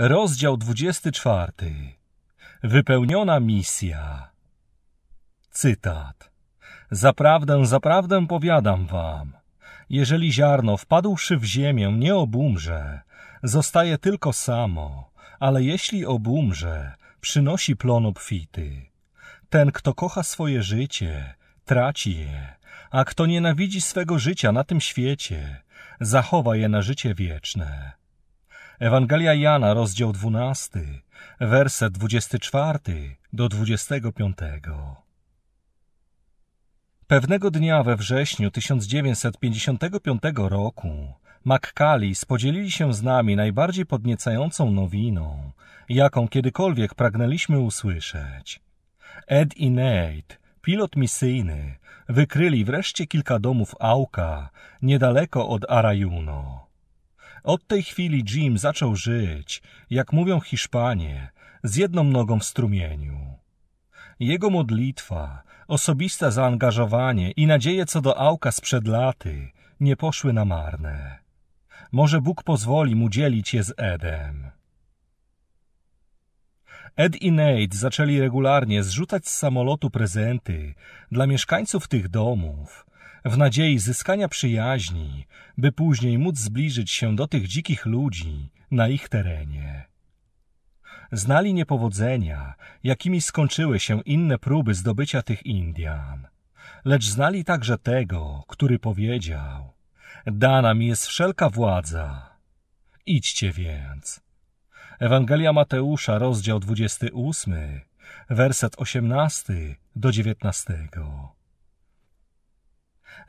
Rozdział 24. Wypełniona misja. Cytat. Zaprawdę, zaprawdę powiadam wam, jeżeli ziarno wpadłszy w ziemię nie obumrze, zostaje tylko samo, ale jeśli obumrze, przynosi plon obfity. Ten, kto kocha swoje życie, traci je, a kto nienawidzi swego życia na tym świecie, zachowa je na życie wieczne. Ewangelia Jana, rozdział 12, werset 24 do 25. Pewnego dnia we wrześniu 1955 roku McCallis podzielili się z nami najbardziej podniecającą nowiną, jaką kiedykolwiek pragnęliśmy usłyszeć. Ed i Nate, pilot misyjny, wykryli wreszcie kilka domów Auka, niedaleko od Arajuno. Od tej chwili Jim zaczął żyć, jak mówią Hiszpanie, z jedną nogą w strumieniu. Jego modlitwa, osobiste zaangażowanie i nadzieje co do Auka sprzed laty nie poszły na marne. Może Bóg pozwoli mu dzielić je z Edem. Ed i Nate zaczęli regularnie zrzucać z samolotu prezenty dla mieszkańców tych domów, w nadziei zyskania przyjaźni, by później móc zbliżyć się do tych dzikich ludzi na ich terenie. Znali niepowodzenia, jakimi skończyły się inne próby zdobycia tych Indian, lecz znali także tego, który powiedział: Dana mi jest wszelka władza. Idźcie więc. Ewangelia Mateusza, rozdział 28, werset 18 do 19.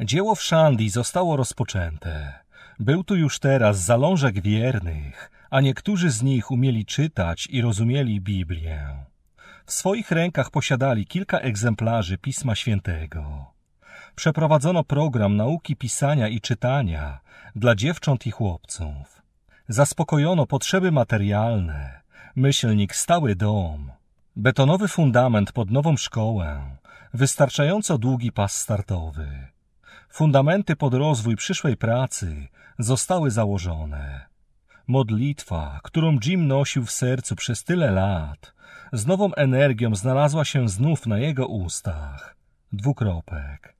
Dzieło w Szandli zostało rozpoczęte. Był tu już teraz zalążek wiernych, a niektórzy z nich umieli czytać i rozumieli Biblię. W swoich rękach posiadali kilka egzemplarzy Pisma Świętego. Przeprowadzono program nauki pisania i czytania dla dziewcząt i chłopców. Zaspokojono potrzeby materialne, myślnik stały dom, betonowy fundament pod nową szkołę, wystarczająco długi pas startowy. Fundamenty pod rozwój przyszłej pracy zostały założone. Modlitwa, którą Jim nosił w sercu przez tyle lat, z nową energią znalazła się znów na jego ustach. Dwukropek.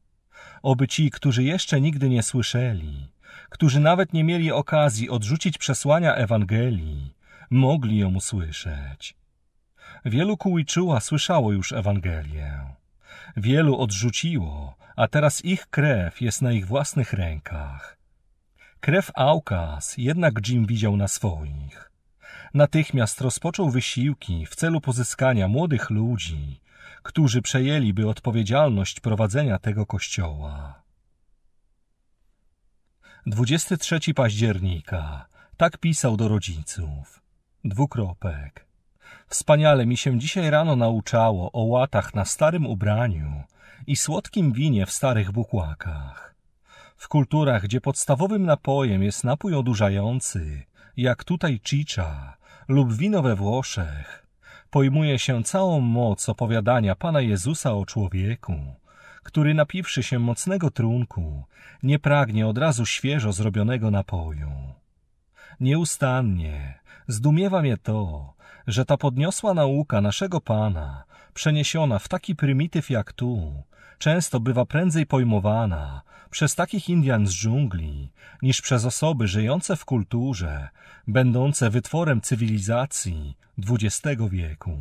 Oby ci, którzy jeszcze nigdy nie słyszeli, którzy nawet nie mieli okazji odrzucić przesłania Ewangelii, mogli ją usłyszeć. Wielu kółiczuła słyszało już Ewangelię wielu odrzuciło, a teraz ich krew jest na ich własnych rękach. Krew Aukas jednak Jim widział na swoich. Natychmiast rozpoczął wysiłki w celu pozyskania młodych ludzi, którzy przejęliby odpowiedzialność prowadzenia tego kościoła. 23 października. Tak pisał do rodziców. Dwukropek. Wspaniale mi się dzisiaj rano nauczało o łatach na starym ubraniu i słodkim winie w starych bukłakach. W kulturach, gdzie podstawowym napojem jest napój odurzający, jak tutaj cicza lub wino we Włoszech, pojmuje się całą moc opowiadania Pana Jezusa o człowieku, który napiwszy się mocnego trunku, nie pragnie od razu świeżo zrobionego napoju. Nieustannie zdumiewa mnie to, że ta podniosła nauka naszego Pana, przeniesiona w taki prymityw jak tu, często bywa prędzej pojmowana przez takich Indian z dżungli, niż przez osoby żyjące w kulturze, będące wytworem cywilizacji XX wieku.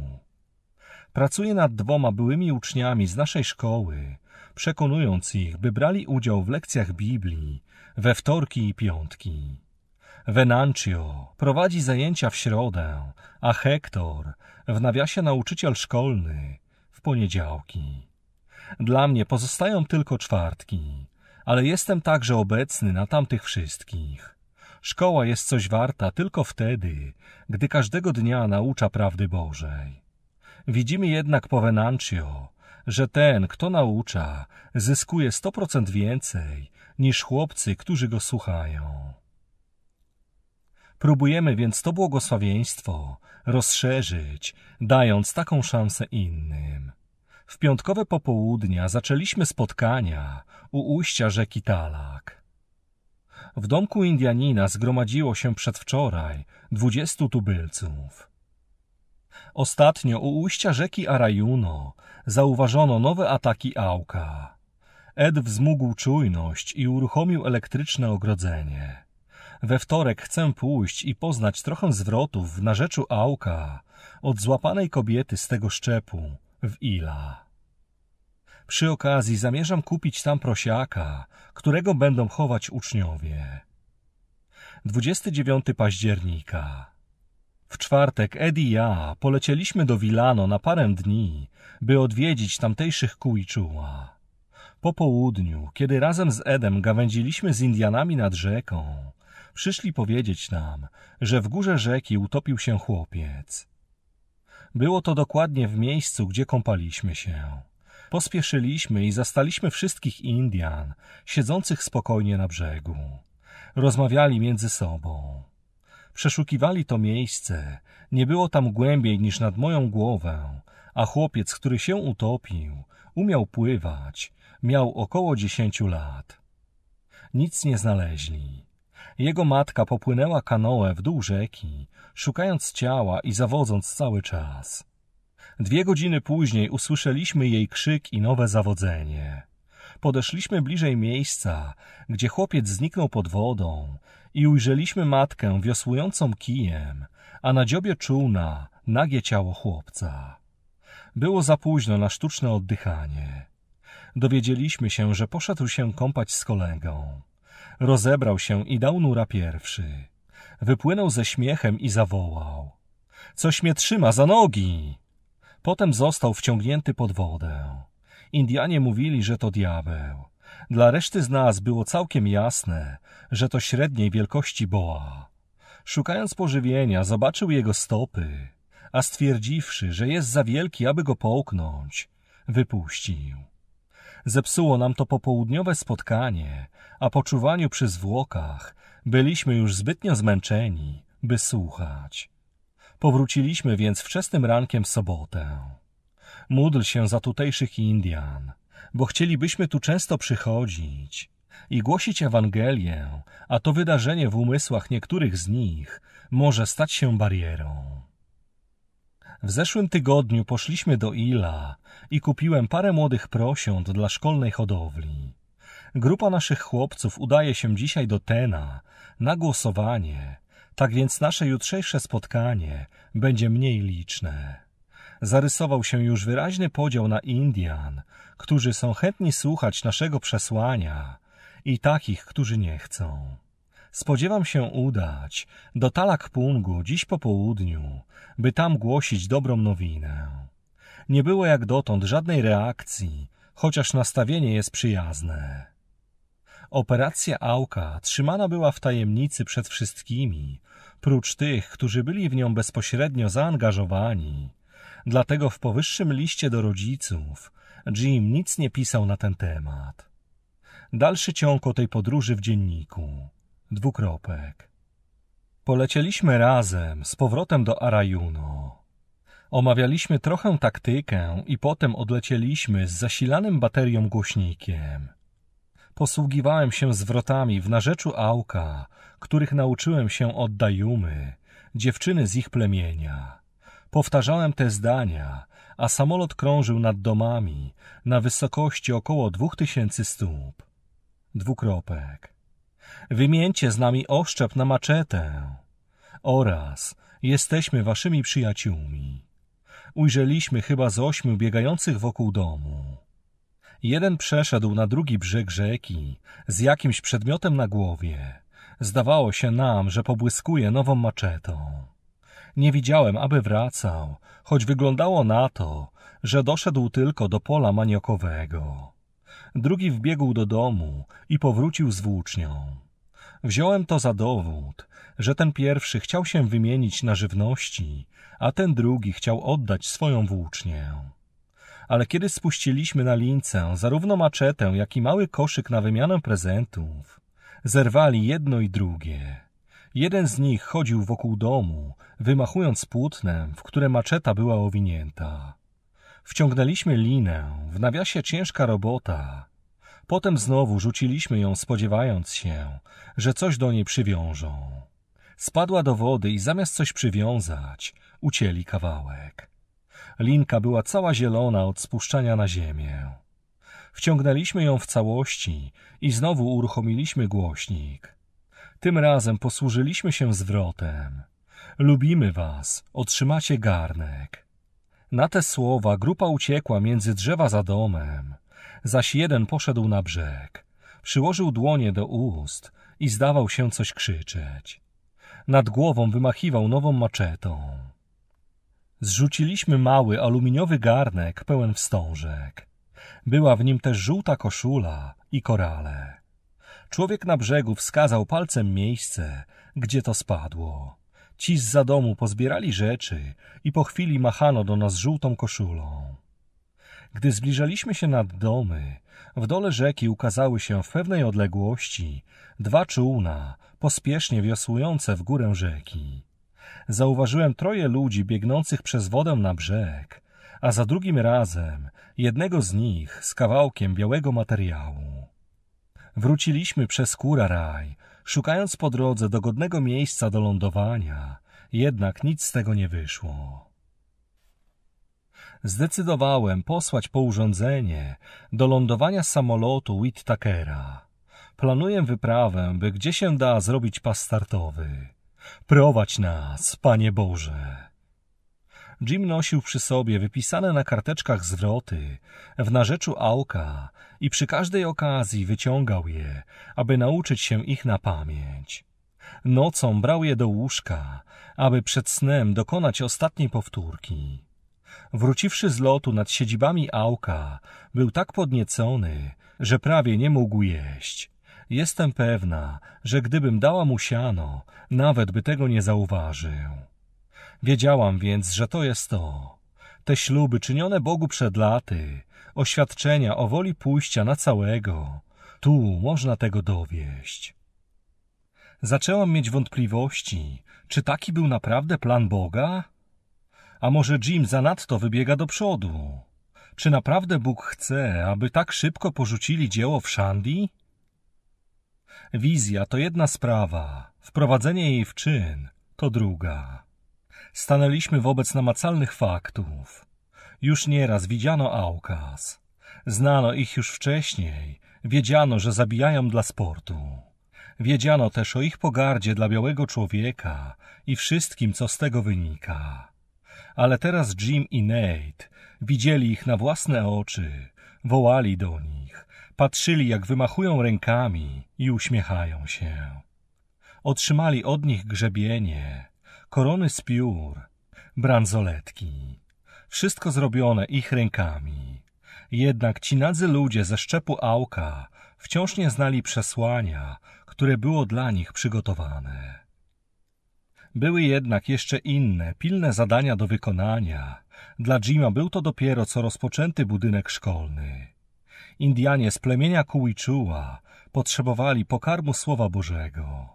Pracuję nad dwoma byłymi uczniami z naszej szkoły, przekonując ich, by brali udział w lekcjach Biblii we wtorki i piątki. Venancio prowadzi zajęcia w środę, a Hektor, w nawiasie nauczyciel szkolny, w poniedziałki. Dla mnie pozostają tylko czwartki, ale jestem także obecny na tamtych wszystkich. Szkoła jest coś warta tylko wtedy, gdy każdego dnia naucza prawdy Bożej. Widzimy jednak po Venancio, że ten, kto naucza, zyskuje 100% więcej niż chłopcy, którzy go słuchają. Próbujemy więc to błogosławieństwo rozszerzyć, dając taką szansę innym. W piątkowe popołudnia zaczęliśmy spotkania u ujścia rzeki Talak. W domku Indianina zgromadziło się przedwczoraj dwudziestu tubylców. Ostatnio u ujścia rzeki Arajuno zauważono nowe ataki Auka. Ed wzmógł czujność i uruchomił elektryczne ogrodzenie. We wtorek chcę pójść i poznać trochę zwrotów w narzeczu Auka od złapanej kobiety z tego szczepu w Ila. Przy okazji zamierzam kupić tam prosiaka, którego będą chować uczniowie. 29 października. W czwartek Ed i ja polecieliśmy do Wilano na parę dni, by odwiedzić tamtejszych kujczuła. Po południu, kiedy razem z Edem gawędziliśmy z Indianami nad rzeką, przyszli powiedzieć nam, że w górze rzeki utopił się chłopiec. Było to dokładnie w miejscu, gdzie kąpaliśmy się. Pospieszyliśmy i zastaliśmy wszystkich Indian, siedzących spokojnie na brzegu. Rozmawiali między sobą. Przeszukiwali to miejsce, nie było tam głębiej niż nad moją głowę, a chłopiec, który się utopił, umiał pływać, miał około dziesięciu lat. Nic nie znaleźli. Jego matka popłynęła kanoę w dół rzeki, szukając ciała i zawodząc cały czas. Dwie godziny później usłyszeliśmy jej krzyk i nowe zawodzenie. Podeszliśmy bliżej miejsca, gdzie chłopiec zniknął pod wodą i ujrzeliśmy matkę wiosłującą kijem, a na dziobie czółna nagie ciało chłopca. Było za późno na sztuczne oddychanie. Dowiedzieliśmy się, że poszedł się kąpać z kolegą. Rozebrał się i dał nura pierwszy. Wypłynął ze śmiechem i zawołał. Coś mnie trzyma za nogi! Potem został wciągnięty pod wodę. Indianie mówili, że to diabeł. Dla reszty z nas było całkiem jasne, że to średniej wielkości boa. Szukając pożywienia, zobaczył jego stopy, a stwierdziwszy, że jest za wielki, aby go połknąć, wypuścił. Zepsuło nam to popołudniowe spotkanie, a po czuwaniu przy zwłokach byliśmy już zbytnio zmęczeni, by słuchać. Powróciliśmy więc wczesnym rankiem w sobotę. Módl się za tutejszych Indian, bo chcielibyśmy tu często przychodzić i głosić Ewangelię, a to wydarzenie w umysłach niektórych z nich może stać się barierą. W zeszłym tygodniu poszliśmy do Ila i kupiłem parę młodych prosiąt dla szkolnej hodowli. Grupa naszych chłopców udaje się dzisiaj do Tena na głosowanie, tak więc nasze jutrzejsze spotkanie będzie mniej liczne. Zarysował się już wyraźny podział na Indian, którzy są chętni słuchać naszego przesłania i takich, którzy nie chcą. Spodziewam się udać do Talakpungu dziś po południu, by tam głosić dobrą nowinę. Nie było jak dotąd żadnej reakcji, chociaż nastawienie jest przyjazne. Operacja Auka trzymana była w tajemnicy przed wszystkimi, prócz tych, którzy byli w nią bezpośrednio zaangażowani. Dlatego w powyższym liście do rodziców Jim nic nie pisał na ten temat. Dalszy ciąg o tej podróży w dzienniku dwukropek. Polecieliśmy razem z powrotem do Arajuno. Omawialiśmy trochę taktykę i potem odlecieliśmy z zasilanym baterią głośnikiem. Posługiwałem się zwrotami w narzeczu Auka, których nauczyłem się od Dajumy, dziewczyny z ich plemienia. Powtarzałem te zdania, a samolot krążył nad domami na wysokości około dwóch tysięcy stóp. Dwukropek wymieńcie z nami oszczep na maczetę. Oraz jesteśmy waszymi przyjaciółmi. Ujrzeliśmy chyba z ośmiu biegających wokół domu. Jeden przeszedł na drugi brzeg rzeki z jakimś przedmiotem na głowie. Zdawało się nam, że pobłyskuje nową maczetą. Nie widziałem, aby wracał, choć wyglądało na to, że doszedł tylko do pola maniokowego. Drugi wbiegł do domu i powrócił z włócznią. Wziąłem to za dowód, że ten pierwszy chciał się wymienić na żywności, a ten drugi chciał oddać swoją włócznię. Ale kiedy spuściliśmy na lince zarówno maczetę, jak i mały koszyk na wymianę prezentów, zerwali jedno i drugie. Jeden z nich chodził wokół domu, wymachując płótnem, w które maczeta była owinięta. Wciągnęliśmy linę, w nawiasie ciężka robota, Potem znowu rzuciliśmy ją, spodziewając się, że coś do niej przywiążą. Spadła do wody i zamiast coś przywiązać, ucięli kawałek. Linka była cała zielona od spuszczania na ziemię. Wciągnęliśmy ją w całości i znowu uruchomiliśmy głośnik. Tym razem posłużyliśmy się zwrotem. Lubimy was, otrzymacie garnek. Na te słowa grupa uciekła między drzewa za domem zaś jeden poszedł na brzeg. Przyłożył dłonie do ust i zdawał się coś krzyczeć. Nad głową wymachiwał nową maczetą. Zrzuciliśmy mały aluminiowy garnek pełen wstążek. Była w nim też żółta koszula i korale. Człowiek na brzegu wskazał palcem miejsce, gdzie to spadło. Ci z za domu pozbierali rzeczy i po chwili machano do nas żółtą koszulą. Gdy zbliżaliśmy się nad domy, w dole rzeki ukazały się w pewnej odległości dwa czółna, pospiesznie wiosłujące w górę rzeki. Zauważyłem troje ludzi biegnących przez wodę na brzeg, a za drugim razem jednego z nich z kawałkiem białego materiału. Wróciliśmy przez Kura Raj, szukając po drodze dogodnego miejsca do lądowania, jednak nic z tego nie wyszło zdecydowałem posłać po urządzenie do lądowania samolotu Whittakera. Planuję wyprawę, by gdzie się da zrobić pas startowy. Prowadź nas, Panie Boże! Jim nosił przy sobie wypisane na karteczkach zwroty w narzeczu auka i przy każdej okazji wyciągał je, aby nauczyć się ich na pamięć. Nocą brał je do łóżka, aby przed snem dokonać ostatniej powtórki wróciwszy z lotu nad siedzibami Auka, był tak podniecony, że prawie nie mógł jeść. Jestem pewna, że gdybym dała mu siano, nawet by tego nie zauważył. Wiedziałam więc, że to jest to. Te śluby czynione Bogu przed laty, oświadczenia o woli pójścia na całego. Tu można tego dowieść. Zaczęłam mieć wątpliwości, czy taki był naprawdę plan Boga? A może Jim zanadto wybiega do przodu? Czy naprawdę Bóg chce, aby tak szybko porzucili dzieło w Szandi? Wizja to jedna sprawa, wprowadzenie jej w czyn to druga. Stanęliśmy wobec namacalnych faktów. Już nieraz widziano Aukaz. Znano ich już wcześniej, wiedziano, że zabijają dla sportu. Wiedziano też o ich pogardzie dla białego człowieka i wszystkim, co z tego wynika. Ale teraz Jim i Nate widzieli ich na własne oczy, wołali do nich, patrzyli jak wymachują rękami i uśmiechają się. Otrzymali od nich grzebienie, korony z piór, bransoletki. Wszystko zrobione ich rękami. Jednak ci nadzy ludzie ze szczepu Auka wciąż nie znali przesłania, które było dla nich przygotowane. Były jednak jeszcze inne, pilne zadania do wykonania. Dla Jima był to dopiero co rozpoczęty budynek szkolny. Indianie z plemienia Kuiczua potrzebowali pokarmu Słowa Bożego.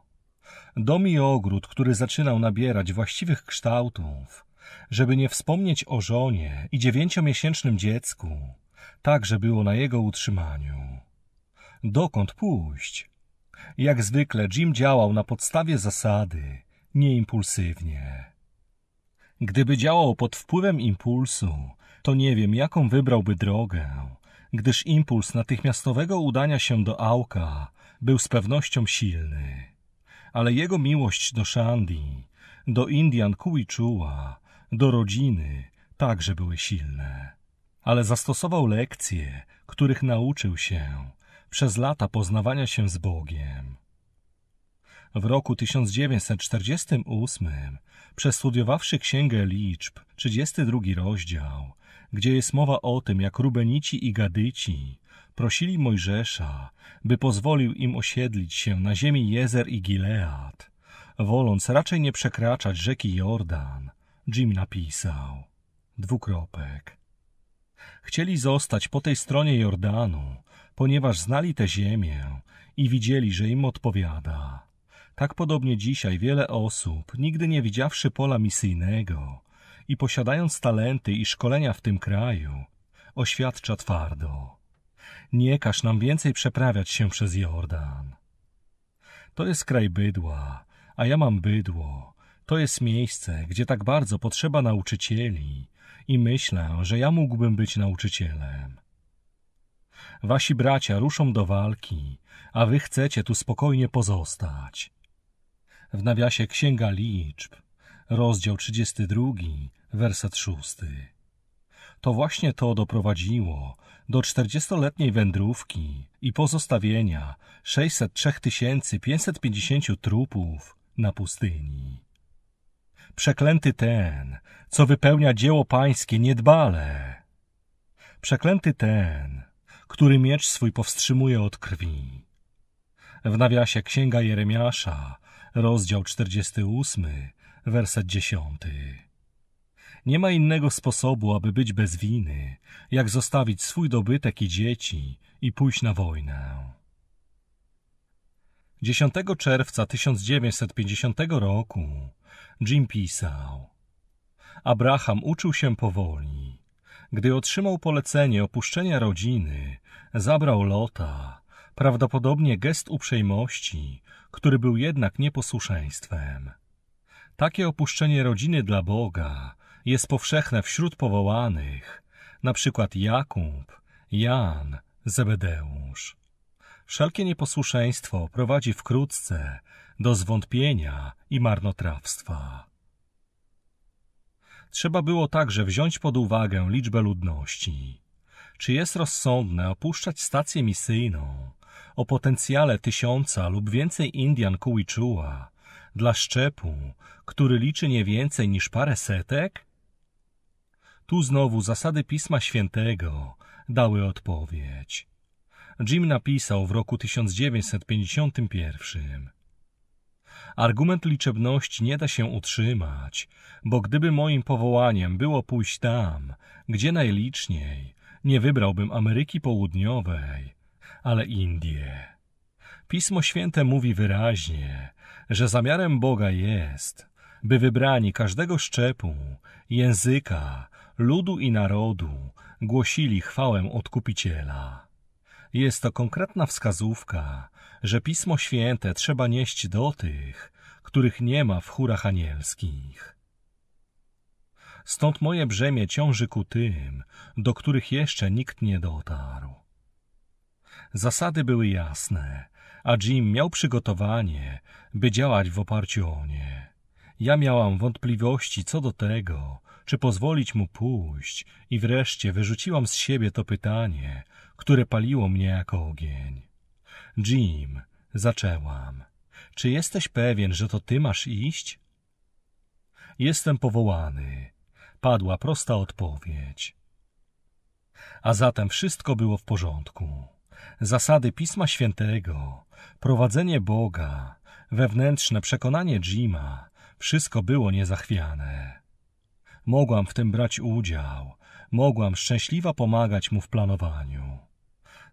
Dom i ogród, który zaczynał nabierać właściwych kształtów, żeby nie wspomnieć o żonie i dziewięciomiesięcznym dziecku, także było na jego utrzymaniu. Dokąd pójść? Jak zwykle Jim działał na podstawie zasady, nieimpulsywnie. Gdyby działał pod wpływem impulsu, to nie wiem, jaką wybrałby drogę, gdyż impuls natychmiastowego udania się do Auka był z pewnością silny. Ale jego miłość do Shandi, do Indian Kuichua, do rodziny także były silne. Ale zastosował lekcje, których nauczył się przez lata poznawania się z Bogiem. W roku 1948, przestudiowawszy Księgę Liczb, 32 rozdział, gdzie jest mowa o tym, jak Rubenici i Gadyci prosili Mojżesza, by pozwolił im osiedlić się na ziemi Jezer i Gilead, woląc raczej nie przekraczać rzeki Jordan, Jim napisał dwukropek. Chcieli zostać po tej stronie Jordanu, ponieważ znali tę ziemię i widzieli, że im odpowiada. Tak podobnie dzisiaj wiele osób, nigdy nie widziawszy pola misyjnego i posiadając talenty i szkolenia w tym kraju, oświadcza twardo: Nie każ nam więcej przeprawiać się przez Jordan. To jest kraj bydła, a ja mam bydło. To jest miejsce, gdzie tak bardzo potrzeba nauczycieli i myślę, że ja mógłbym być nauczycielem. Wasi bracia ruszą do walki, a wy chcecie tu spokojnie pozostać w nawiasie Księga Liczb, rozdział 32, werset 6. To właśnie to doprowadziło do 40-letniej wędrówki i pozostawienia 603 550 trupów na pustyni. Przeklęty ten, co wypełnia dzieło pańskie niedbale. Przeklęty ten, który miecz swój powstrzymuje od krwi. W nawiasie Księga Jeremiasza, rozdział 48, werset 10. Nie ma innego sposobu, aby być bez winy, jak zostawić swój dobytek i dzieci i pójść na wojnę. 10 czerwca 1950 roku Jim pisał Abraham uczył się powoli. Gdy otrzymał polecenie opuszczenia rodziny, zabrał Lota, prawdopodobnie gest uprzejmości, który był jednak nieposłuszeństwem. Takie opuszczenie rodziny dla Boga jest powszechne wśród powołanych, na przykład Jakub, Jan, Zebedeusz. Wszelkie nieposłuszeństwo prowadzi wkrótce do zwątpienia i marnotrawstwa. Trzeba było także wziąć pod uwagę liczbę ludności. Czy jest rozsądne opuszczać stację misyjną, o potencjale tysiąca lub więcej Indian Kuichua dla szczepu, który liczy nie więcej niż parę setek? Tu znowu zasady Pisma Świętego dały odpowiedź. Jim napisał w roku 1951. Argument liczebności nie da się utrzymać, bo gdyby moim powołaniem było pójść tam, gdzie najliczniej, nie wybrałbym Ameryki Południowej, ale Indie. Pismo Święte mówi wyraźnie, że zamiarem Boga jest, by wybrani każdego szczepu, języka, ludu i narodu głosili chwałę Odkupiciela. Jest to konkretna wskazówka, że Pismo Święte trzeba nieść do tych, których nie ma w chórach anielskich. Stąd moje brzemię ciąży ku tym, do których jeszcze nikt nie dotarł. Zasady były jasne, a Jim miał przygotowanie, by działać w oparciu o nie. Ja miałam wątpliwości co do tego, czy pozwolić mu pójść i wreszcie wyrzuciłam z siebie to pytanie, które paliło mnie jako ogień. Jim, zaczęłam. Czy jesteś pewien, że to ty masz iść? Jestem powołany. Padła prosta odpowiedź. A zatem wszystko było w porządku zasady Pisma Świętego, prowadzenie Boga, wewnętrzne przekonanie Jima, wszystko było niezachwiane. Mogłam w tym brać udział, mogłam szczęśliwa pomagać mu w planowaniu.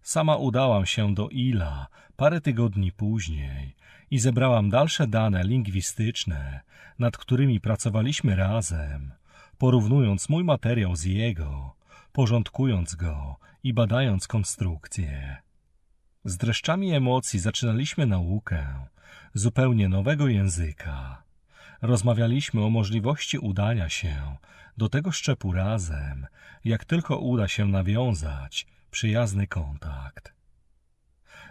Sama udałam się do Ila parę tygodni później i zebrałam dalsze dane lingwistyczne, nad którymi pracowaliśmy razem, porównując mój materiał z jego porządkując go i badając konstrukcję. Z dreszczami emocji zaczynaliśmy naukę zupełnie nowego języka. Rozmawialiśmy o możliwości udania się do tego szczepu razem, jak tylko uda się nawiązać przyjazny kontakt.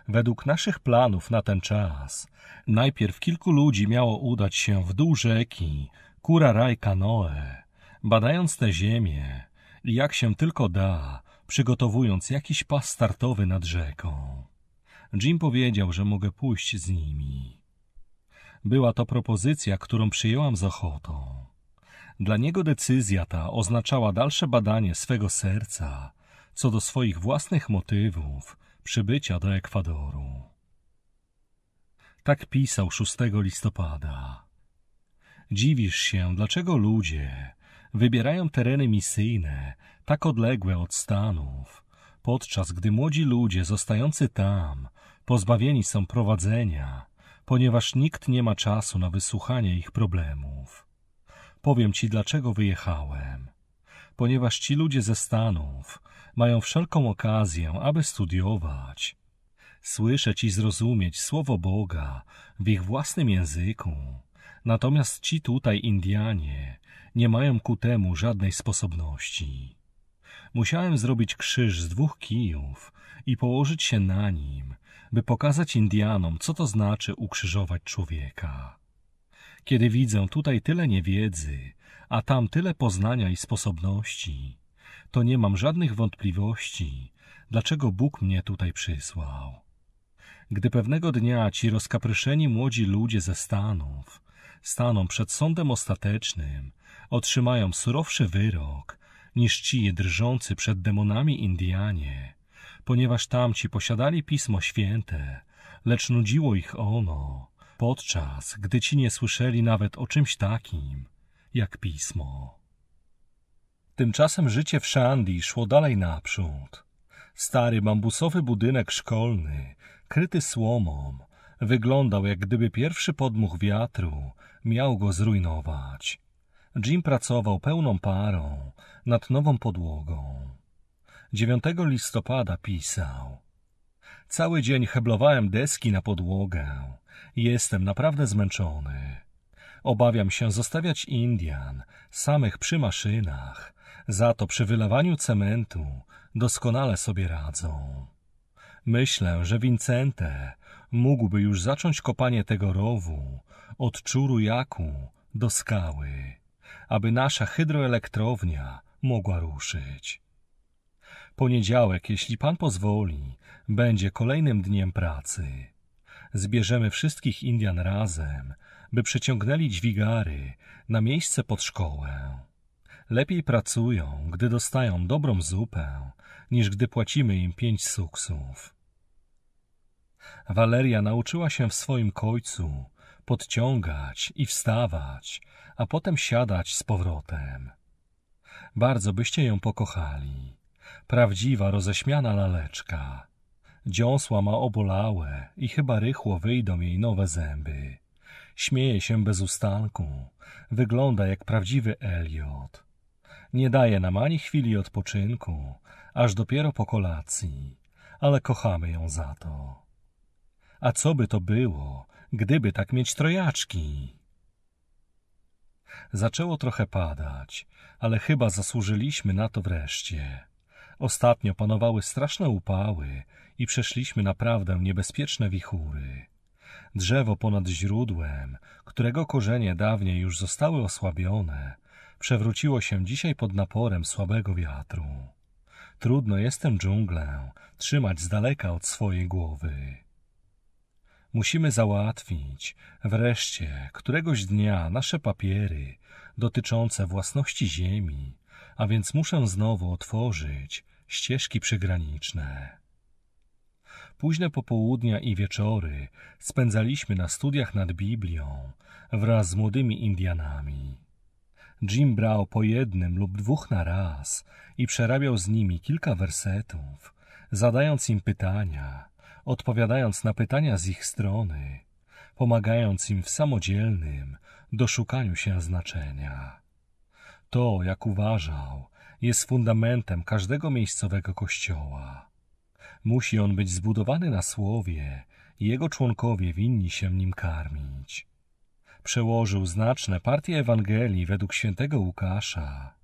Według naszych planów na ten czas, najpierw kilku ludzi miało udać się w dół rzeki Kuraraj Kanoe, badając tę ziemię jak się tylko da, przygotowując jakiś pas startowy nad rzeką. Jim powiedział, że mogę pójść z nimi. Była to propozycja, którą przyjęłam z ochotą. Dla niego decyzja ta oznaczała dalsze badanie swego serca co do swoich własnych motywów przybycia do Ekwadoru. Tak pisał 6 listopada. Dziwisz się, dlaczego ludzie, wybierają tereny misyjne, tak odległe od Stanów, podczas gdy młodzi ludzie zostający tam pozbawieni są prowadzenia, ponieważ nikt nie ma czasu na wysłuchanie ich problemów. Powiem ci, dlaczego wyjechałem. Ponieważ ci ludzie ze Stanów mają wszelką okazję, aby studiować. Słyszeć i zrozumieć słowo Boga w ich własnym języku Natomiast ci tutaj Indianie nie mają ku temu żadnej sposobności. Musiałem zrobić krzyż z dwóch kijów i położyć się na nim, by pokazać Indianom, co to znaczy ukrzyżować człowieka. Kiedy widzę tutaj tyle niewiedzy, a tam tyle poznania i sposobności, to nie mam żadnych wątpliwości, dlaczego Bóg mnie tutaj przysłał. Gdy pewnego dnia ci rozkapryszeni młodzi ludzie ze Stanów staną przed sądem ostatecznym, otrzymają surowszy wyrok niż ci drżący przed demonami Indianie, ponieważ tamci posiadali Pismo Święte, lecz nudziło ich ono, podczas gdy ci nie słyszeli nawet o czymś takim jak Pismo. Tymczasem życie w Szandii szło dalej naprzód. Stary bambusowy budynek szkolny, kryty słomą, Wyglądał, jak gdyby pierwszy podmuch wiatru miał go zrujnować. Jim pracował pełną parą nad nową podłogą. 9 listopada pisał. Cały dzień heblowałem deski na podłogę. Jestem naprawdę zmęczony. Obawiam się zostawiać Indian samych przy maszynach. Za to przy wylewaniu cementu doskonale sobie radzą. Myślę, że Vincente mógłby już zacząć kopanie tego rowu od czuru jaku do skały, aby nasza hydroelektrownia mogła ruszyć. Poniedziałek, jeśli pan pozwoli, będzie kolejnym dniem pracy. Zbierzemy wszystkich Indian razem, by przyciągnęli dźwigary na miejsce pod szkołę. Lepiej pracują, gdy dostają dobrą zupę, niż gdy płacimy im pięć suksów. Waleria nauczyła się w swoim końcu podciągać i wstawać, a potem siadać z powrotem. Bardzo byście ją pokochali. Prawdziwa, roześmiana laleczka. Dziąsła ma obolałe i chyba rychło wyjdą jej nowe zęby. Śmieje się bez ustanku. Wygląda jak prawdziwy Eliot. Nie daje nam ani chwili odpoczynku, aż dopiero po kolacji, ale kochamy ją za to. A co by to było, gdyby tak mieć trojaczki? Zaczęło trochę padać, ale chyba zasłużyliśmy na to wreszcie. Ostatnio panowały straszne upały i przeszliśmy naprawdę niebezpieczne wichury. Drzewo ponad źródłem, którego korzenie dawniej już zostały osłabione, przewróciło się dzisiaj pod naporem słabego wiatru. Trudno jest tę dżunglę trzymać z daleka od swojej głowy musimy załatwić wreszcie któregoś dnia nasze papiery dotyczące własności ziemi, a więc muszę znowu otworzyć ścieżki przygraniczne. Późne popołudnia i wieczory spędzaliśmy na studiach nad Biblią wraz z młodymi Indianami. Jim brał po jednym lub dwóch na raz i przerabiał z nimi kilka wersetów, zadając im pytania, odpowiadając na pytania z ich strony, pomagając im w samodzielnym doszukaniu się znaczenia. To, jak uważał, jest fundamentem każdego miejscowego kościoła. Musi on być zbudowany na słowie i jego członkowie winni się nim karmić. Przełożył znaczne partie Ewangelii według świętego Łukasza.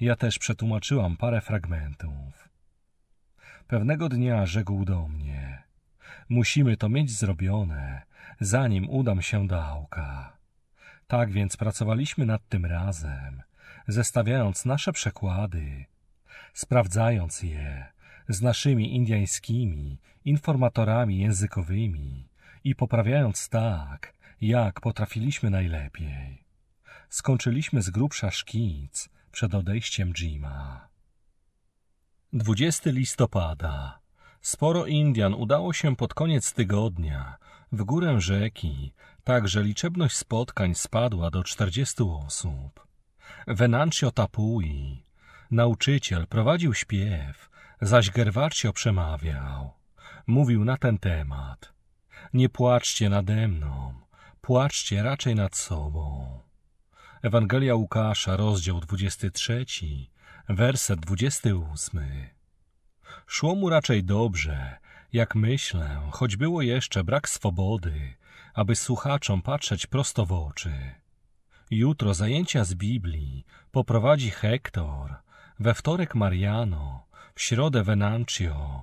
Ja też przetłumaczyłam parę fragmentów. Pewnego dnia rzekł do mnie – Musimy to mieć zrobione, zanim udam się do Auka. Tak więc pracowaliśmy nad tym razem, zestawiając nasze przekłady, sprawdzając je z naszymi indyjskimi informatorami językowymi i poprawiając tak, jak potrafiliśmy najlepiej. Skończyliśmy z grubsza szkic przed odejściem Jima. 20 listopada Sporo Indian udało się pod koniec tygodnia w górę rzeki, tak że liczebność spotkań spadła do czterdziestu osób. Venancio Tapui, nauczyciel, prowadził śpiew, zaś Gerwarcio przemawiał. Mówił na ten temat. Nie płaczcie nade mną, płaczcie raczej nad sobą. Ewangelia Łukasza, rozdział 23, werset 28. Szło mu raczej dobrze, jak myślę, choć było jeszcze brak swobody, aby słuchaczom patrzeć prosto w oczy. Jutro zajęcia z Biblii poprowadzi Hektor, we wtorek Mariano, w środę Venancio,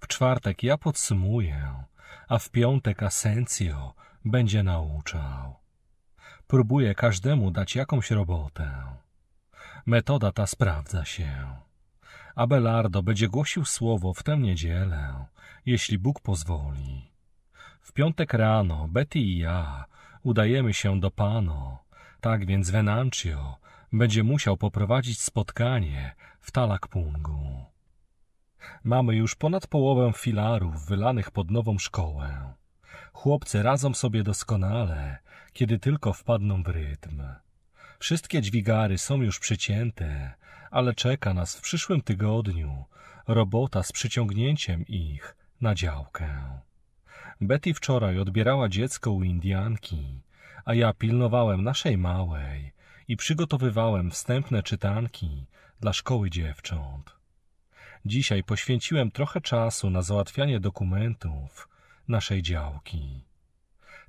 w czwartek ja podsumuję, a w piątek Asencio będzie nauczał. Próbuję każdemu dać jakąś robotę. Metoda ta sprawdza się. Abelardo będzie głosił słowo w tę niedzielę, jeśli Bóg pozwoli. W piątek rano Betty i ja udajemy się do Pano, tak więc Venancio będzie musiał poprowadzić spotkanie w Talakpungu. Mamy już ponad połowę filarów wylanych pod nową szkołę. Chłopcy radzą sobie doskonale, kiedy tylko wpadną w rytm. Wszystkie dźwigary są już przycięte, ale czeka nas w przyszłym tygodniu robota z przyciągnięciem ich na działkę. Betty wczoraj odbierała dziecko u Indianki, a ja pilnowałem naszej małej i przygotowywałem wstępne czytanki dla szkoły dziewcząt. Dzisiaj poświęciłem trochę czasu na załatwianie dokumentów naszej działki.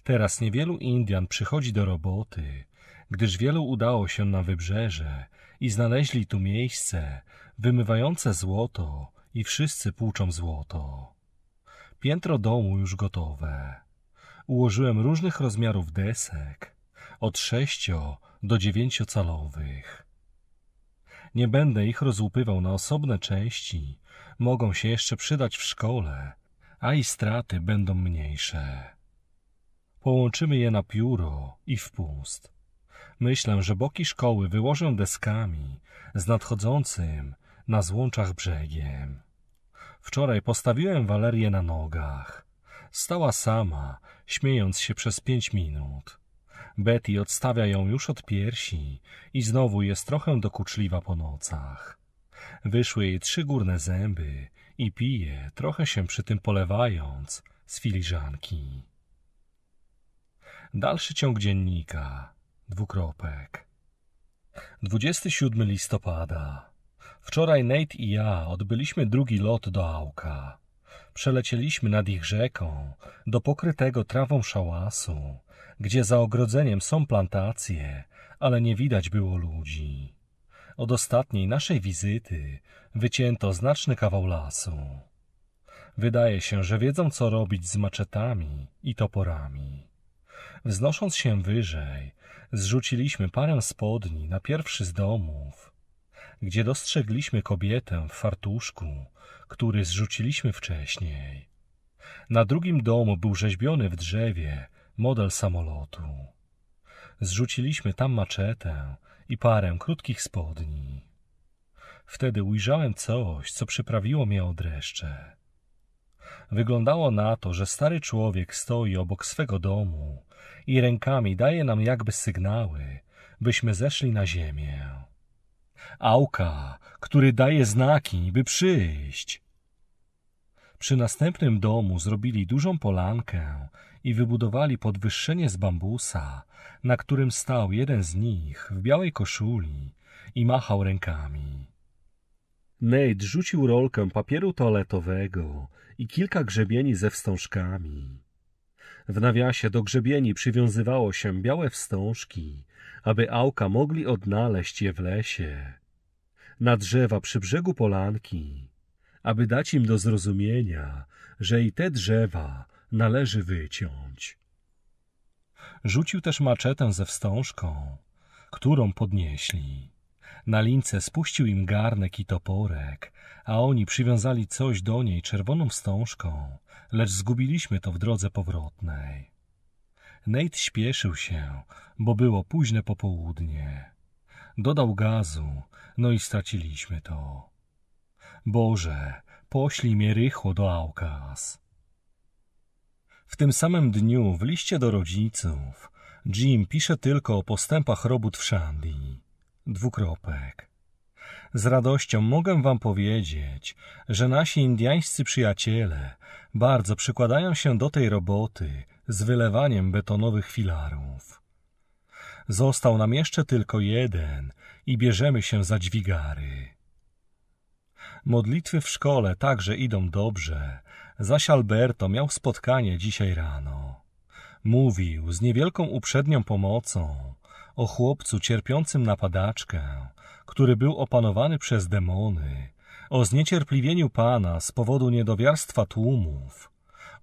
Teraz niewielu Indian przychodzi do roboty, gdyż wielu udało się na wybrzeże i znaleźli tu miejsce wymywające złoto i wszyscy płuczą złoto. Piętro domu już gotowe. Ułożyłem różnych rozmiarów desek, od sześcio do dziewięciocalowych. Nie będę ich rozłupywał na osobne części, mogą się jeszcze przydać w szkole, a i straty będą mniejsze. Połączymy je na pióro i w pust. Myślę, że boki szkoły wyłożę deskami z nadchodzącym na złączach brzegiem. Wczoraj postawiłem Walerię na nogach. Stała sama, śmiejąc się przez pięć minut. Betty odstawia ją już od piersi i znowu jest trochę dokuczliwa po nocach. Wyszły jej trzy górne zęby i pije, trochę się przy tym polewając, z filiżanki. Dalszy ciąg dziennika dwukropek. 27 listopada. Wczoraj Nate i ja odbyliśmy drugi lot do Auka. Przelecieliśmy nad ich rzeką, do pokrytego trawą szałasu, gdzie za ogrodzeniem są plantacje, ale nie widać było ludzi. Od ostatniej naszej wizyty wycięto znaczny kawał lasu. Wydaje się, że wiedzą co robić z maczetami i toporami. Wznosząc się wyżej, zrzuciliśmy parę spodni na pierwszy z domów, gdzie dostrzegliśmy kobietę w fartuszku, który zrzuciliśmy wcześniej. Na drugim domu był rzeźbiony w drzewie model samolotu. Zrzuciliśmy tam maczetę i parę krótkich spodni. Wtedy ujrzałem coś, co przyprawiło mnie o dreszcze. Wyglądało na to, że stary człowiek stoi obok swego domu i rękami daje nam jakby sygnały, byśmy zeszli na ziemię. Auka, który daje znaki, by przyjść. Przy następnym domu zrobili dużą polankę i wybudowali podwyższenie z bambusa, na którym stał jeden z nich w białej koszuli i machał rękami. Nate rzucił rolkę papieru toaletowego i kilka grzebieni ze wstążkami. W nawiasie do grzebieni przywiązywało się białe wstążki, aby ałka mogli odnaleźć je w lesie, na drzewa przy brzegu polanki, aby dać im do zrozumienia, że i te drzewa należy wyciąć. Rzucił też maczetę ze wstążką, którą podnieśli. Na lince spuścił im garnek i toporek, a oni przywiązali coś do niej czerwoną wstążką, lecz zgubiliśmy to w drodze powrotnej. Nate śpieszył się, bo było późne popołudnie. Dodał gazu, no i straciliśmy to. Boże, poślij mnie rychło do Aukas. W tym samym dniu w liście do rodziców Jim pisze tylko o postępach robót w Szandii dwukropek. Z radością mogę wam powiedzieć, że nasi indiańscy przyjaciele bardzo przykładają się do tej roboty z wylewaniem betonowych filarów. Został nam jeszcze tylko jeden i bierzemy się za dźwigary. Modlitwy w szkole także idą dobrze, zaś Alberto miał spotkanie dzisiaj rano. Mówił z niewielką uprzednią pomocą, o chłopcu cierpiącym na padaczkę, który był opanowany przez demony, o zniecierpliwieniu Pana z powodu niedowiarstwa tłumów,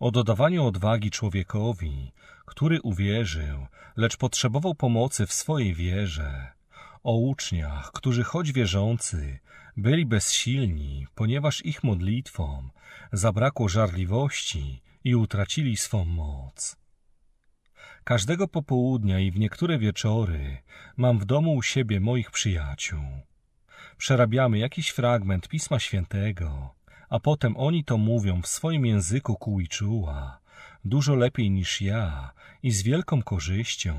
o dodawaniu odwagi człowiekowi, który uwierzył, lecz potrzebował pomocy w swojej wierze, o uczniach, którzy choć wierzący, byli bezsilni, ponieważ ich modlitwom zabrakło żarliwości i utracili swą moc. Każdego popołudnia i w niektóre wieczory mam w domu u siebie moich przyjaciół. Przerabiamy jakiś fragment Pisma Świętego, a potem oni to mówią w swoim języku kułiczuła, dużo lepiej niż ja i z wielką korzyścią,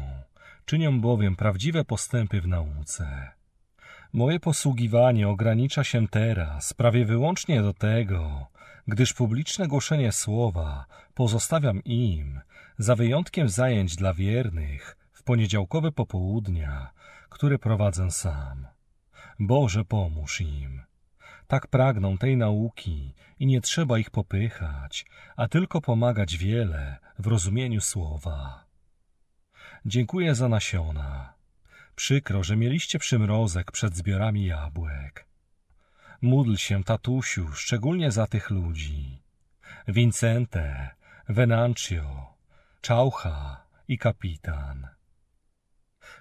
czynią bowiem prawdziwe postępy w nauce. Moje posługiwanie ogranicza się teraz prawie wyłącznie do tego, gdyż publiczne głoszenie słowa pozostawiam im za wyjątkiem zajęć dla wiernych w poniedziałkowe popołudnia, które prowadzę sam. Boże, pomóż im. Tak pragną tej nauki i nie trzeba ich popychać, a tylko pomagać wiele w rozumieniu słowa. Dziękuję za nasiona. Przykro, że mieliście przymrozek przed zbiorami jabłek. Módl się, tatusiu, szczególnie za tych ludzi. Vincente, Venancio, czaucha i kapitan.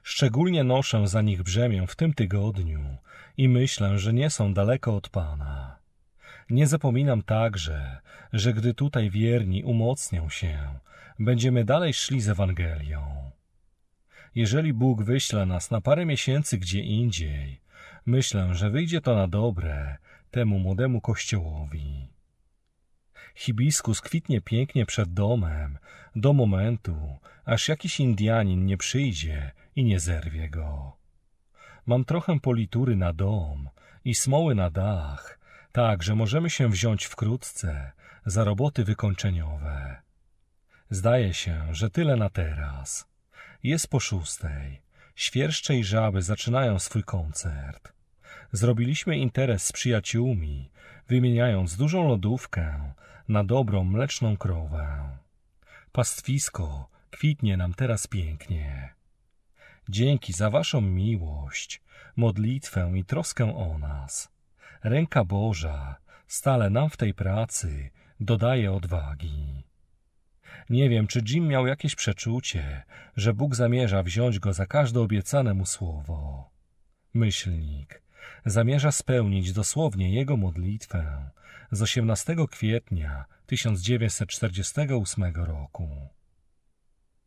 Szczególnie noszę za nich brzemię w tym tygodniu i myślę, że nie są daleko od Pana. Nie zapominam także, że gdy tutaj wierni umocnią się, będziemy dalej szli z Ewangelią. Jeżeli Bóg wyśle nas na parę miesięcy gdzie indziej, myślę, że wyjdzie to na dobre temu młodemu kościołowi. Hibiskus kwitnie pięknie przed domem, do momentu, aż jakiś Indianin nie przyjdzie i nie zerwie go. Mam trochę politury na dom i smoły na dach, tak że możemy się wziąć wkrótce za roboty wykończeniowe. Zdaje się, że tyle na teraz. Jest po szóstej. Świerszcze i żaby zaczynają swój koncert. Zrobiliśmy interes z przyjaciółmi, wymieniając dużą lodówkę na dobrą mleczną krowę. Pastwisko kwitnie nam teraz pięknie. Dzięki za waszą miłość, modlitwę i troskę o nas. Ręka Boża stale nam w tej pracy dodaje odwagi. Nie wiem, czy Jim miał jakieś przeczucie, że Bóg zamierza wziąć go za każde obiecane mu słowo. Myślnik – zamierza spełnić dosłownie jego modlitwę z 18 kwietnia 1948 roku.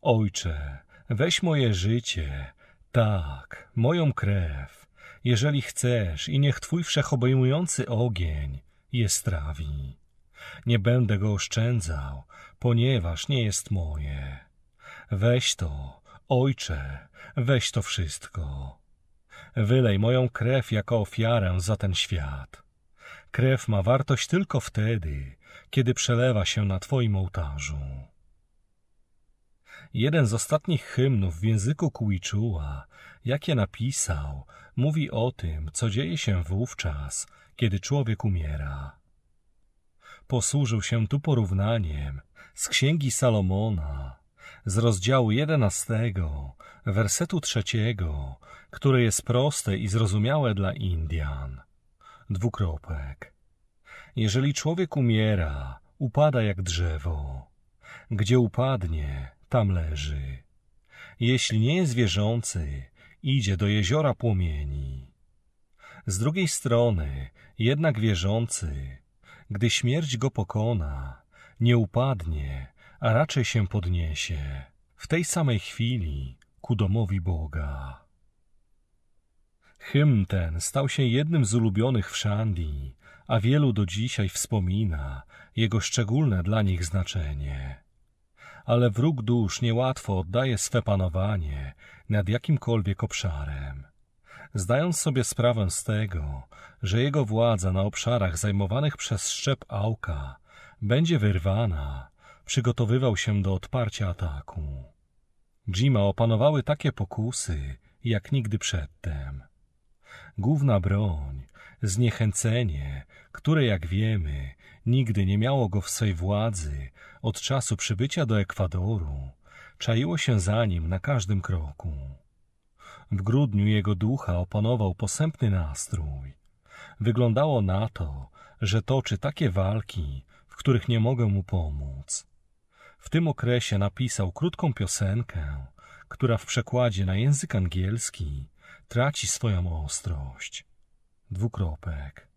Ojcze, weź moje życie, tak, moją krew, jeżeli chcesz i niech Twój wszechobejmujący ogień je strawi. Nie będę go oszczędzał, ponieważ nie jest moje. Weź to, Ojcze, weź to wszystko. Wylej moją krew jako ofiarę za ten świat. Krew ma wartość tylko wtedy, kiedy przelewa się na Twoim ołtarzu. Jeden z ostatnich hymnów w języku Kuiczua, jakie napisał, mówi o tym, co dzieje się wówczas, kiedy człowiek umiera. Posłużył się tu porównaniem z księgi Salomona, z rozdziału jedenastego, wersetu trzeciego, które jest proste i zrozumiałe dla Indian. Dwukropek. Jeżeli człowiek umiera, upada jak drzewo. Gdzie upadnie, tam leży. Jeśli nie jest wierzący, idzie do jeziora płomieni. Z drugiej strony, jednak wierzący, gdy śmierć go pokona, nie upadnie, a raczej się podniesie. W tej samej chwili ku domowi Boga. Hymn ten stał się jednym z ulubionych w Szandii, a wielu do dzisiaj wspomina jego szczególne dla nich znaczenie. Ale wróg dusz niełatwo oddaje swe panowanie nad jakimkolwiek obszarem. Zdając sobie sprawę z tego, że jego władza na obszarach zajmowanych przez szczep Auka będzie wyrwana, przygotowywał się do odparcia ataku. Jima opanowały takie pokusy, jak nigdy przedtem. Główna broń, zniechęcenie, które, jak wiemy, nigdy nie miało go w swej władzy od czasu przybycia do Ekwadoru, czaiło się za nim na każdym kroku. W grudniu jego ducha opanował posępny nastrój. Wyglądało na to, że toczy takie walki, w których nie mogę mu pomóc. W tym okresie napisał krótką piosenkę, która w przekładzie na język angielski traci swoją ostrość. Dwukropek.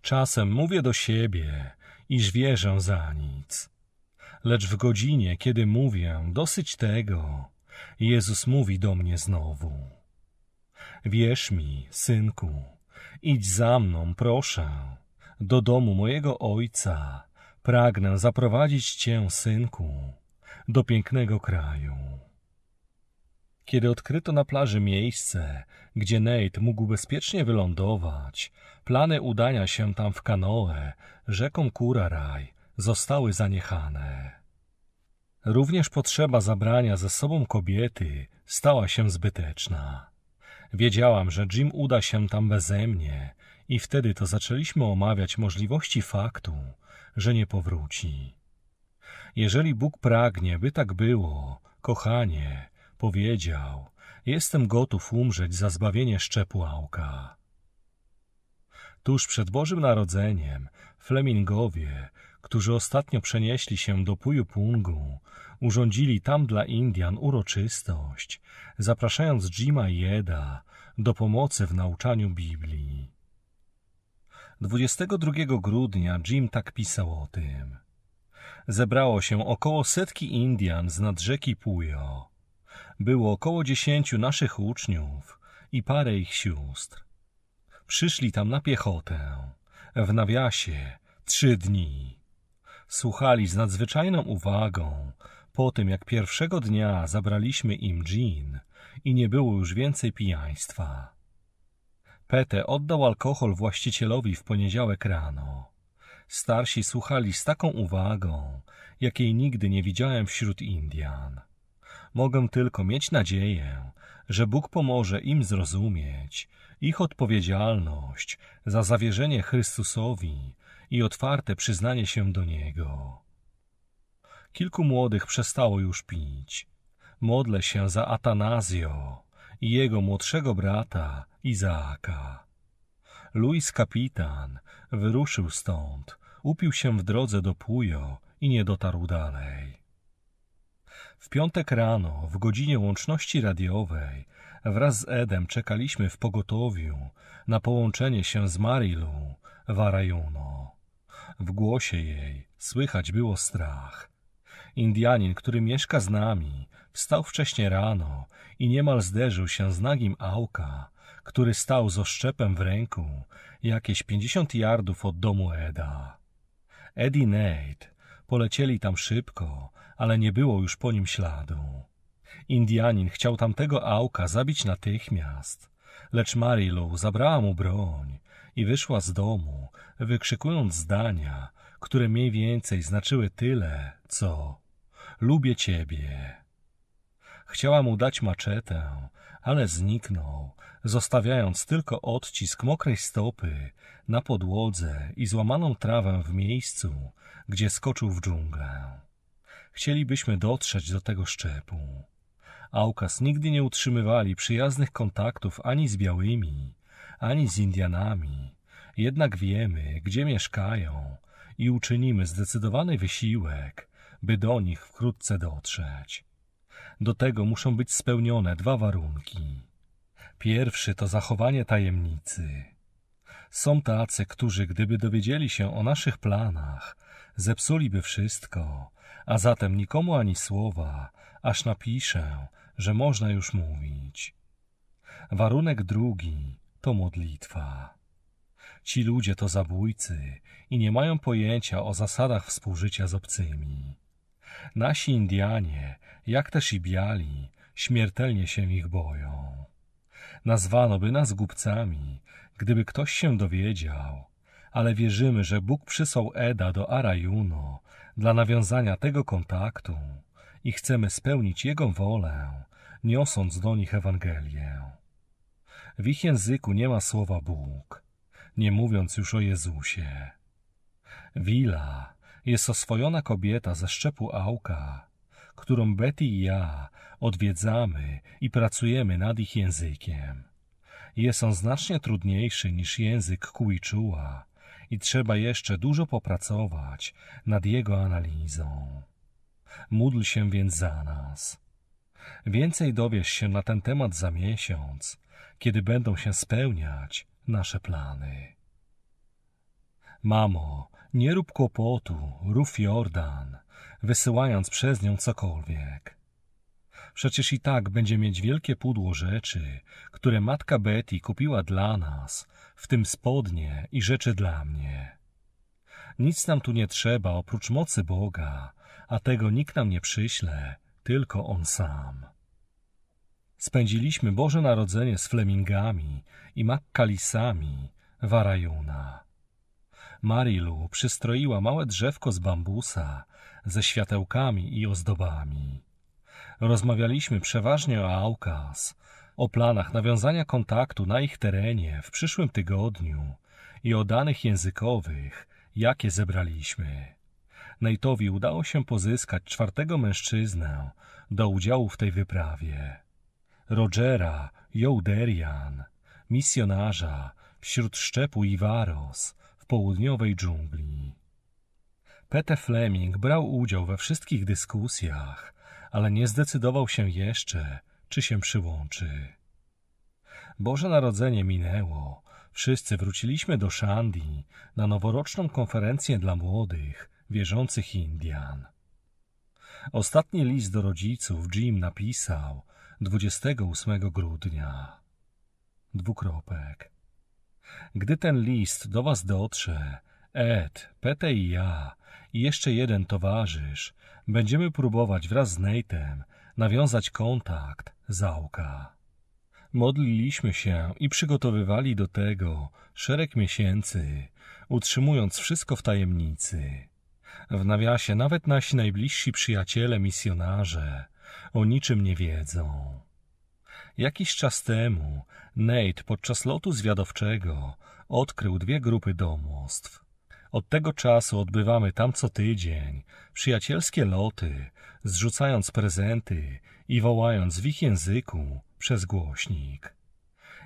Czasem mówię do siebie, iż wierzę za nic. Lecz w godzinie, kiedy mówię dosyć tego, Jezus mówi do mnie znowu. Wierz mi, synku, idź za mną, proszę, do domu mojego ojca, Pragnę zaprowadzić cię, synku, do pięknego kraju. Kiedy odkryto na plaży miejsce, gdzie Nate mógł bezpiecznie wylądować, plany udania się tam w kanoe rzeką Kuraraj zostały zaniechane. Również potrzeba zabrania ze sobą kobiety stała się zbyteczna. Wiedziałam, że Jim uda się tam beze mnie i wtedy to zaczęliśmy omawiać możliwości faktu, że nie powróci. Jeżeli Bóg pragnie, by tak było, kochanie, powiedział, jestem gotów umrzeć za zbawienie szczepu Ałka. Tuż przed Bożym Narodzeniem Flemingowie, którzy ostatnio przenieśli się do Pujupungu, urządzili tam dla Indian uroczystość, zapraszając Jima i Eda do pomocy w nauczaniu Biblii. 22 grudnia Jim tak pisał o tym. Zebrało się około setki Indian z nad rzeki Pujo. Było około dziesięciu naszych uczniów i parę ich sióstr. Przyszli tam na piechotę, w nawiasie, trzy dni. Słuchali z nadzwyczajną uwagą po tym, jak pierwszego dnia zabraliśmy im dżin i nie było już więcej pijaństwa. Pete oddał alkohol właścicielowi w poniedziałek rano. Starsi słuchali z taką uwagą, jakiej nigdy nie widziałem wśród Indian. Mogę tylko mieć nadzieję, że Bóg pomoże im zrozumieć ich odpowiedzialność za zawierzenie Chrystusowi i otwarte przyznanie się do Niego. Kilku młodych przestało już pić. Modlę się za Atanazjo i jego młodszego brata Izaaka. Louis kapitan wyruszył stąd, upił się w drodze do Pujo i nie dotarł dalej. W piątek rano, w godzinie łączności radiowej, wraz z Edem czekaliśmy w pogotowiu na połączenie się z Marilu Warajuno. W głosie jej słychać było strach. Indianin, który mieszka z nami, wstał wcześnie rano i niemal zderzył się z nagim Auka, który stał z oszczepem w ręku, jakieś pięćdziesiąt yardów od domu Eda. Ed i Nate polecieli tam szybko, ale nie było już po nim śladu. Indianin chciał tamtego Auka zabić natychmiast, lecz Marilu zabrała mu broń i wyszła z domu, wykrzykując zdania, które mniej więcej znaczyły tyle, co lubię ciebie. Chciała mu dać maczetę, ale zniknął, zostawiając tylko odcisk mokrej stopy na podłodze i złamaną trawę w miejscu, gdzie skoczył w dżunglę. Chcielibyśmy dotrzeć do tego szczepu. Aukas nigdy nie utrzymywali przyjaznych kontaktów ani z białymi, ani z Indianami. Jednak wiemy, gdzie mieszkają i uczynimy zdecydowany wysiłek, by do nich wkrótce dotrzeć. Do tego muszą być spełnione dwa warunki. Pierwszy to zachowanie tajemnicy. Są tacy, którzy gdyby dowiedzieli się o naszych planach, zepsuliby wszystko, a zatem nikomu ani słowa, aż napiszę, że można już mówić. Warunek drugi to modlitwa. Ci ludzie to zabójcy i nie mają pojęcia o zasadach współżycia z obcymi. Nasi Indianie, jak też i biali, śmiertelnie się ich boją. Nazwano by nas głupcami, gdyby ktoś się dowiedział, ale wierzymy, że Bóg przysłał Eda do Arajuno dla nawiązania tego kontaktu i chcemy spełnić Jego wolę, niosąc do nich Ewangelię. W ich języku nie ma słowa Bóg, nie mówiąc już o Jezusie. Wila, jest oswojona kobieta ze szczepu Auka, którą Betty i ja odwiedzamy i pracujemy nad ich językiem. Jest on znacznie trudniejszy niż język Kuiczua i trzeba jeszcze dużo popracować nad jego analizą. Módl się więc za nas. Więcej dowiesz się na ten temat za miesiąc, kiedy będą się spełniać nasze plany. Mamo, nie rób kłopotu, rów Jordan, wysyłając przez nią cokolwiek. Przecież i tak będzie mieć wielkie pudło rzeczy, które matka Betty kupiła dla nas, w tym spodnie i rzeczy dla mnie. Nic nam tu nie trzeba oprócz mocy Boga, a tego nikt nam nie przyśle, tylko On sam. Spędziliśmy Boże Narodzenie z Flemingami i Makkalisami Warajuna. Marilu przystroiła małe drzewko z bambusa ze światełkami i ozdobami. Rozmawialiśmy przeważnie o Aukas, o planach nawiązania kontaktu na ich terenie w przyszłym tygodniu i o danych językowych, jakie zebraliśmy. Nate'owi udało się pozyskać czwartego mężczyznę do udziału w tej wyprawie. Rogera Jouderian, misjonarza wśród szczepu Iwaros, południowej dżungli. Pete Fleming brał udział we wszystkich dyskusjach, ale nie zdecydował się jeszcze, czy się przyłączy. Boże Narodzenie minęło. Wszyscy wróciliśmy do Szandii na noworoczną konferencję dla młodych, wierzących Indian. Ostatni list do rodziców Jim napisał 28 grudnia. Dwukropek. Gdy ten list do was dotrze, Ed, Pete i ja i jeszcze jeden towarzysz będziemy próbować wraz z Nate'em nawiązać kontakt z Auka. Modliliśmy się i przygotowywali do tego szereg miesięcy, utrzymując wszystko w tajemnicy. W nawiasie nawet nasi najbliżsi przyjaciele misjonarze o niczym nie wiedzą. Jakiś czas temu Nate podczas lotu zwiadowczego odkrył dwie grupy domostw. Od tego czasu odbywamy tam co tydzień przyjacielskie loty, zrzucając prezenty i wołając w ich języku przez głośnik.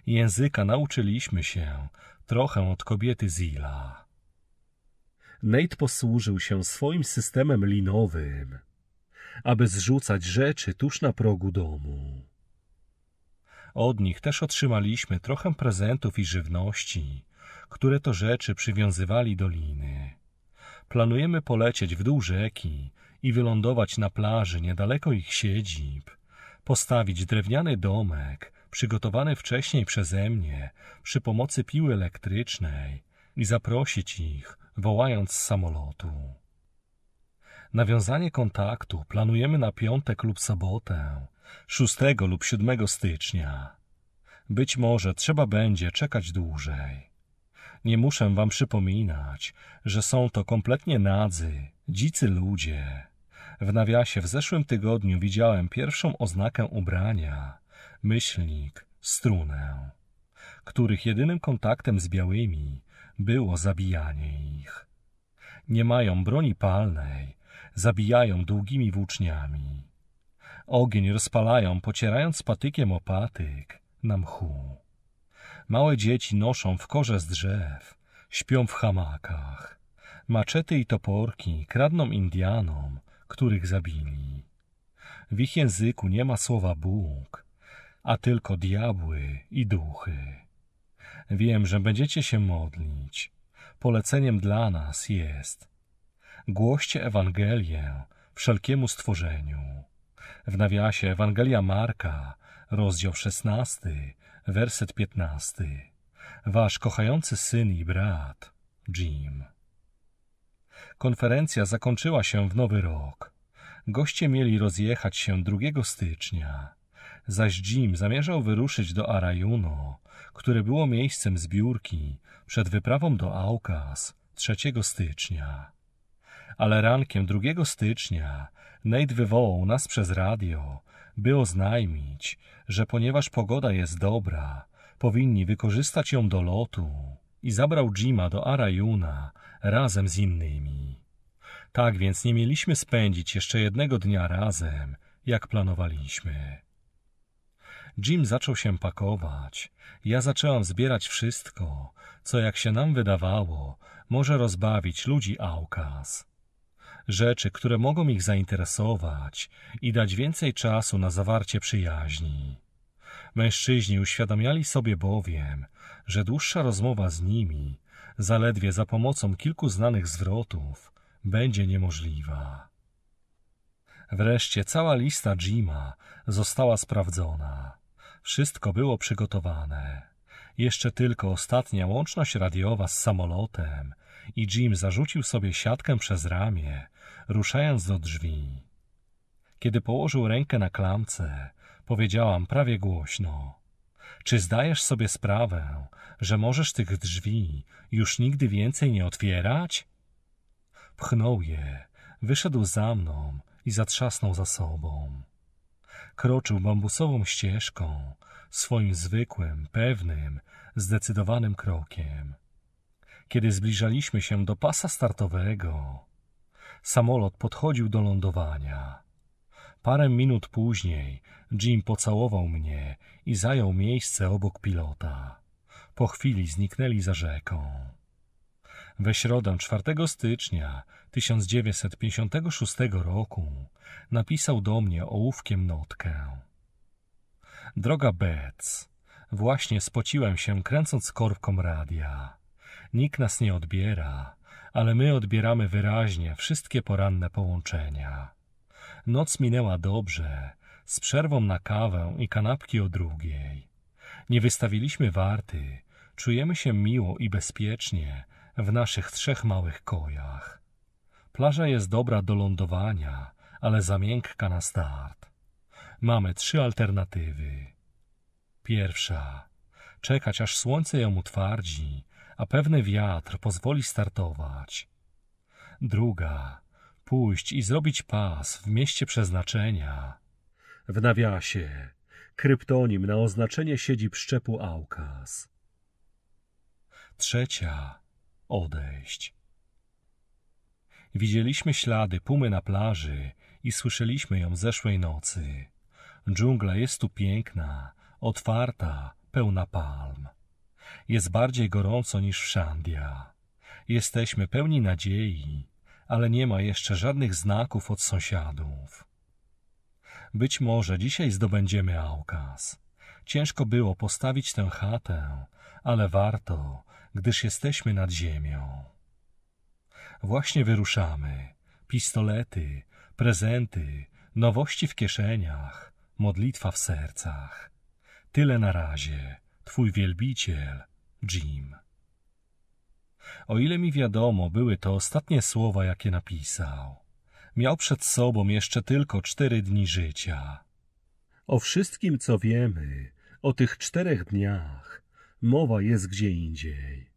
Języka nauczyliśmy się trochę od kobiety Zila. Nate posłużył się swoim systemem linowym, aby zrzucać rzeczy tuż na progu domu. Od nich też otrzymaliśmy trochę prezentów i żywności, które to rzeczy przywiązywali do liny. Planujemy polecieć w dół rzeki i wylądować na plaży niedaleko ich siedzib, postawić drewniany domek, przygotowany wcześniej przeze mnie przy pomocy piły elektrycznej i zaprosić ich, wołając z samolotu. Nawiązanie kontaktu planujemy na piątek lub sobotę, 6 lub 7 stycznia. Być może trzeba będzie czekać dłużej. Nie muszę wam przypominać, że są to kompletnie nadzy, dzicy ludzie. W nawiasie w zeszłym tygodniu widziałem pierwszą oznakę ubrania myślnik, strunę, których jedynym kontaktem z białymi było zabijanie ich. Nie mają broni palnej, zabijają długimi włóczniami. Ogień rozpalają, pocierając patykiem o patyk na mchu. Małe dzieci noszą w korze z drzew, śpią w hamakach. Maczety i toporki kradną Indianom, których zabili. W ich języku nie ma słowa Bóg, a tylko diabły i duchy. Wiem, że będziecie się modlić. Poleceniem dla nas jest głoście Ewangelię wszelkiemu stworzeniu w nawiasie Ewangelia Marka, rozdział 16, werset 15. Wasz kochający syn i brat, Jim. Konferencja zakończyła się w nowy rok. Goście mieli rozjechać się 2 stycznia, zaś Jim zamierzał wyruszyć do Arayuno, które było miejscem zbiórki przed wyprawą do Aukas 3 stycznia ale rankiem 2 stycznia Nate wywołał nas przez radio, by oznajmić, że ponieważ pogoda jest dobra, powinni wykorzystać ją do lotu i zabrał Jima do Arajuna razem z innymi. Tak więc nie mieliśmy spędzić jeszcze jednego dnia razem, jak planowaliśmy. Jim zaczął się pakować. Ja zaczęłam zbierać wszystko, co jak się nam wydawało, może rozbawić ludzi Aukas rzeczy, które mogą ich zainteresować i dać więcej czasu na zawarcie przyjaźni. Mężczyźni uświadamiali sobie bowiem, że dłuższa rozmowa z nimi, zaledwie za pomocą kilku znanych zwrotów, będzie niemożliwa. Wreszcie cała lista Jima została sprawdzona. Wszystko było przygotowane. Jeszcze tylko ostatnia łączność radiowa z samolotem i Jim zarzucił sobie siatkę przez ramię ruszając do drzwi. Kiedy położył rękę na klamce, powiedziałam prawie głośno: Czy zdajesz sobie sprawę, że możesz tych drzwi już nigdy więcej nie otwierać? Pchnął je, wyszedł za mną i zatrzasnął za sobą. Kroczył bambusową ścieżką, swoim zwykłym, pewnym, zdecydowanym krokiem. Kiedy zbliżaliśmy się do pasa startowego, Samolot podchodził do lądowania. Parę minut później Jim pocałował mnie i zajął miejsce obok pilota. Po chwili zniknęli za rzeką. We środę 4 stycznia 1956 roku napisał do mnie ołówkiem notkę. Droga Bec, właśnie spociłem się kręcąc korką radia. Nikt nas nie odbiera ale my odbieramy wyraźnie wszystkie poranne połączenia. Noc minęła dobrze, z przerwą na kawę i kanapki o drugiej. Nie wystawiliśmy warty, czujemy się miło i bezpiecznie w naszych trzech małych kojach. Plaża jest dobra do lądowania, ale za miękka na start. Mamy trzy alternatywy. Pierwsza. Czekać aż słońce ją utwardzi a pewny wiatr pozwoli startować. Druga pójść i zrobić pas w mieście przeznaczenia. W nawiasie kryptonim na oznaczenie siedzi przyczepu Aukas. Trzecia odejść. Widzieliśmy ślady pumy na plaży i słyszeliśmy ją zeszłej nocy. Dżungla jest tu piękna, otwarta, pełna palm jest bardziej gorąco niż w Szandia. Jesteśmy pełni nadziei, ale nie ma jeszcze żadnych znaków od sąsiadów. Być może dzisiaj zdobędziemy Aukaz. Ciężko było postawić tę chatę, ale warto, gdyż jesteśmy nad ziemią. Właśnie wyruszamy. Pistolety, prezenty, nowości w kieszeniach, modlitwa w sercach. Tyle na razie. Twój wielbiciel, Jim. O ile mi wiadomo, były to ostatnie słowa, jakie napisał. Miał przed sobą jeszcze tylko cztery dni życia. O wszystkim, co wiemy, o tych czterech dniach, mowa jest gdzie indziej.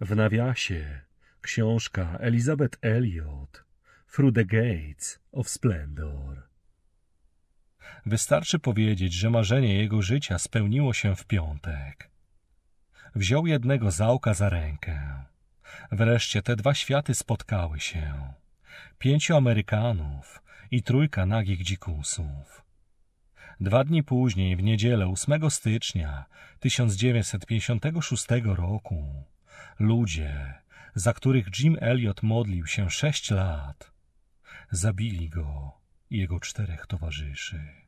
W nawiasie książka Elizabeth Elliot, Frude the Gates of Splendor. Wystarczy powiedzieć, że marzenie jego życia spełniło się w piątek. Wziął jednego załka za rękę. Wreszcie te dwa światy spotkały się. Pięciu Amerykanów i trójka nagich dzikusów. Dwa dni później, w niedzielę 8 stycznia 1956 roku, ludzie, za których Jim Elliot modlił się sześć lat, zabili go i jego czterech towarzyszy.